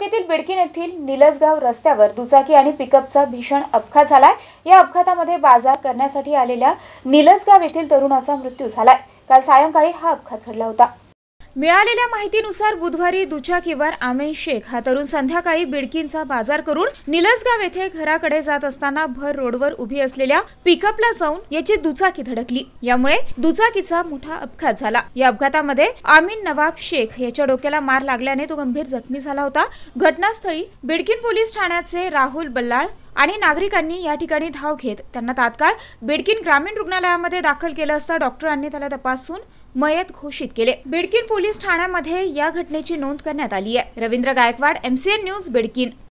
तालुक्यातील बिडकीन येथील निलसगाव रस्त्यावर दुचाकी आणि पिकअपचा भीषण अपघात झालाय या अपघातामध्ये बाजार करण्यासाठी आलेल्या निलसगाव येथील तरुणाचा मृत्यू झालाय काल सायंकाळी हा अपघात घडला होता मिळालेल्या माहितीनुसार बुधवारी दुचाकीवर आमेन शेख हा तरुण संध्याकाळी बिडकींचा बाजार करून निलसगाव येथे घराकडे जात असताना भर रोडवर उभी असलेल्या पिकअपला जाऊन याची दुचाकी धडकली यामुळे दुचाकीचा मोठा अपघात झाला या अपघातामध्ये आमीन नवाब शेख याच्या डोक्याला मार लागल्याने तो गंभीर जखमी झाला होता घटनास्थळी बिडकीन पोलीस ठाण्याचे राहुल बल्लाळ आणि नागरिकांनी या ठिकाणी धाव घेत त्यांना तात्काळ बिडकिन ग्रामीण रुग्णालयामध्ये दाखल केलं असता डॉक्टरांनी त्याला तपासून मयत घोषित केले बिडकिन पोलीस ठाण्यामध्ये या घटनेची नोंद करण्यात आली आहे रवींद्र गायकवाड एमसीएन न्यूज बिडकिन